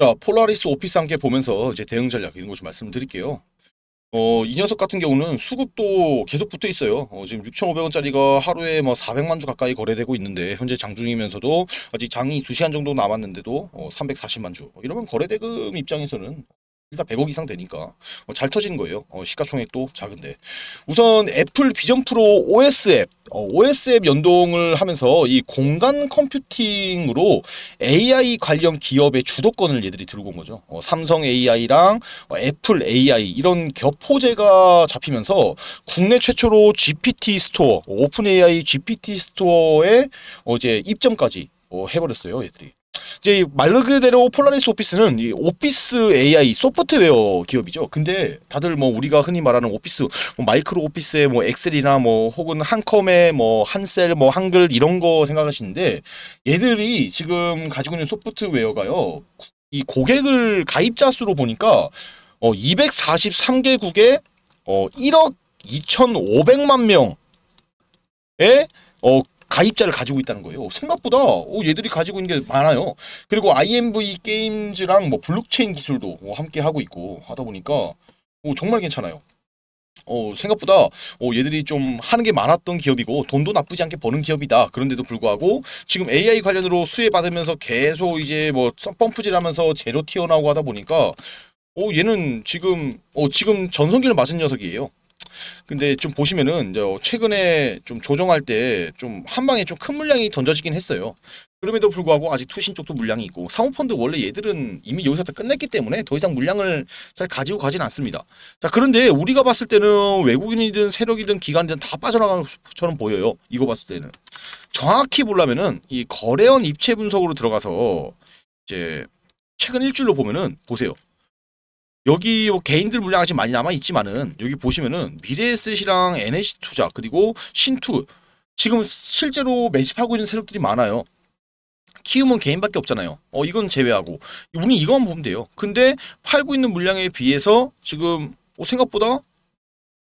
자, 폴라리스 오피스 함께 보면서 이제 대응 전략 이런 거 좀 말씀드릴게요. 어, 이 녀석 같은 경우는 수급도 계속 붙어 있어요. 어, 지금 6,500원짜리가 하루에 뭐 400만 주 가까이 거래되고 있는데 현재 장중이면서도 아직 장이 2시간 정도 남았는데도 어, 340만 주. 뭐 이러면 거래대금 입장에서는 일단 100억 이상 되니까 어, 잘 터진 거예요. 어, 시가총액도 작은데 우선 애플 비전 프로 OS 앱 어, OS 앱 연동을 하면서 이 공간 컴퓨팅으로 AI 관련 기업의 주도권을 얘들이 들고 온 거죠. 어, 삼성 AI랑 어, 애플 AI 이런 격포제가 잡히면서 국내 최초로 GPT 스토어 오픈 AI GPT 스토어에 어제 입점까지 어, 해버렸어요. 얘들이. 이제 말 그대로 폴라리스 오피스는 이 오피스 AI 소프트웨어 기업이죠. 근데 다들 뭐 우리가 흔히 말하는 오피스 뭐 마이크로 오피스의 뭐 엑셀이나 뭐 혹은 한컴의 뭐 한셀 뭐 한글 이런 거 생각하시는데 얘들이 지금 가지고 있는 소프트웨어가요. 이 고객을 가입자 수로 보니까 어 243개국에 어 1억 2,500만 명의 어 가입자를 가지고 있다는 거예요. 생각보다 어, 얘들이 가지고 있는 게 많아요. 그리고 IMV 게임즈랑 뭐 블록체인 기술도 어, 함께 하고 있고 하다 보니까 어, 정말 괜찮아요. 어, 생각보다 어, 얘들이 좀 하는 게 많았던 기업이고 돈도 나쁘지 않게 버는 기업이다. 그런데도 불구하고 지금 AI 관련으로 수혜받으면서 계속 이제 뭐 펌프질하면서 제로 튀어나오고 하다 보니까 어, 얘는 지금 어, 지금 전성기를 맞은 녀석이에요. 근데 좀 보시면은 최근에 좀 조정할 때 좀 한 방에 좀 큰 물량이 던져지긴 했어요. 그럼에도 불구하고 아직 투신 쪽도 물량이 있고 사모펀드 원래 얘들은 이미 여기서 다 끝냈기 때문에 더 이상 물량을 잘 가지고 가진 않습니다. 자 그런데 우리가 봤을 때는 외국인이든 세력이든 기관이든 다 빠져나가는 것처럼 보여요. 이거 봤을 때는 정확히 보려면은 이 거래원 입체 분석으로 들어가서 이제 최근 일주일로 보면은 보세요. 여기 뭐 개인들 물량 아직 많이 남아 있지만은 여기 보시면은 미래에셋이랑 NH 투자 그리고 신투 지금 실제로 매집하고 있는 세력들이 많아요. 키움은 개인밖에 없잖아요. 어 이건 제외하고 우리 이거만 보면 돼요. 근데 팔고 있는 물량에 비해서 지금 뭐 생각보다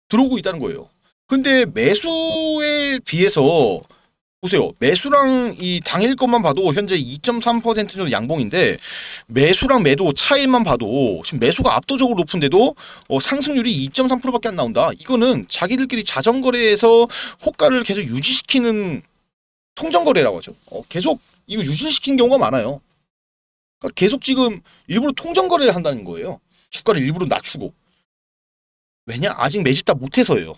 들어오고 있다는 거예요. 근데 매수에 비해서 보세요. 매수랑 이 당일 것만 봐도 현재 2.3% 정도 양봉인데 매수랑 매도 차이만 봐도 지금 매수가 압도적으로 높은데도 어 상승률이 2.3%밖에 안 나온다. 이거는 자기들끼리 자전거래에서 호가를 계속 유지시키는 통정거래라고 하죠. 어 계속 이거 유지시킨 경우가 많아요. 그러니까 계속 지금 일부러 통정거래를 한다는 거예요. 주가를 일부러 낮추고. 왜냐? 아직 매집 다 못해서예요.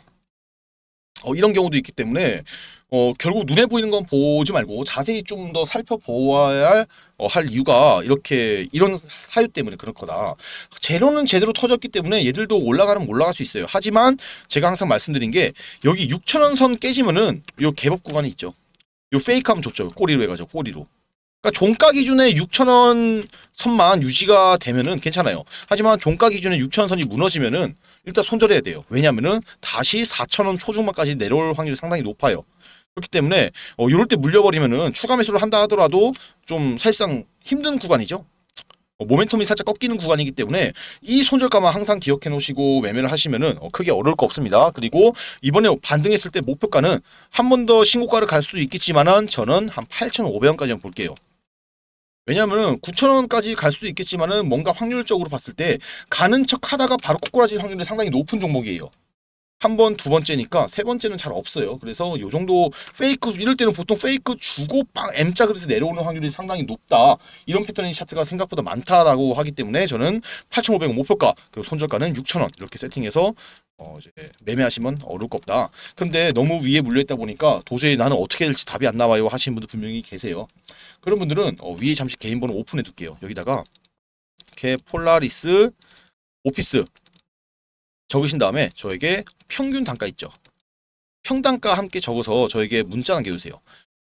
어, 이런 경우도 있기 때문에 어, 결국 눈에 보이는 건 보지 말고 자세히 좀 더 살펴보아야 할, 어, 할 이유가 이렇게 이런 사유 때문에 그럴 거다. 재료는 제대로 터졌기 때문에 얘들도 올라가면 올라갈 수 있어요. 하지만 제가 항상 말씀드린 게 여기 6천원 선 깨지면은 요 개법 구간이 있죠. 요 페이크하면 좋죠. 꼬리로 해가지고 꼬리로. 그러니까 종가 기준에 6천원 선만 유지가 되면은 괜찮아요. 하지만 종가 기준에 6천원 선이 무너지면은 일단 손절해야 돼요. 왜냐면은 다시 4천원 초중반까지 내려올 확률이 상당히 높아요. 그렇기 때문에 어, 이럴 때 물려버리면은 추가 매수를 한다 하더라도 좀 사실상 힘든 구간이죠. 어, 모멘텀이 살짝 꺾이는 구간이기 때문에 이 손절가만 항상 기억해 놓으시고 매매를 하시면은 어, 크게 어려울 거 없습니다. 그리고 이번에 반등했을 때 목표가는 한 번 더 신고가를 갈 수 있겠지만은 저는 한8 5 0 0원까지 볼게요. 왜냐면은 9 0원까지갈 수도 있겠지만은 뭔가 확률적으로 봤을 때 가는 척 하다가 바로 꼬꾸라질 확률이 상당히 높은 종목이에요. 한 번, 두 번째니까 세 번째는 잘 없어요. 그래서 요 정도 페이크, 이럴 때는 보통 페이크 주고 빵 M자 그래서 내려오는 확률이 상당히 높다. 이런 패턴의 차트가 생각보다 많다라고 하기 때문에 저는 8,500원 목표가 그리고 손절가는 6,000원 이렇게 세팅해서 어, 이제 매매하시면 어려울 것 없다. 그런데 너무 위에 물려있다 보니까 도저히 나는 어떻게 될지 답이 안 나와요 하시는 분들 분명히 계세요. 그런 분들은 어, 위에 잠시 개인 번호 오픈해 둘게요. 여기다가 이렇게 폴라리스 오피스 적으신 다음에 저에게 평균 단가 있죠. 평단가 함께 적어서 저에게 문자 남겨주세요.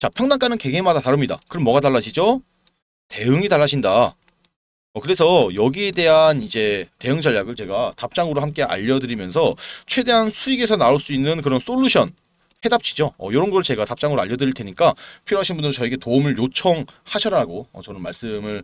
자, 평단가는 개개마다 다릅니다. 그럼 뭐가 달라지죠? 대응이 달라진다. 어, 그래서 여기에 대한 이제 대응 전략을 제가 답장으로 함께 알려드리면서 최대한 수익에서 나올 수 있는 그런 솔루션, 해답치죠 어, 이런 걸 제가 답장으로 알려드릴 테니까 필요하신 분들은 저에게 도움을 요청하셔라고 어, 저는 말씀을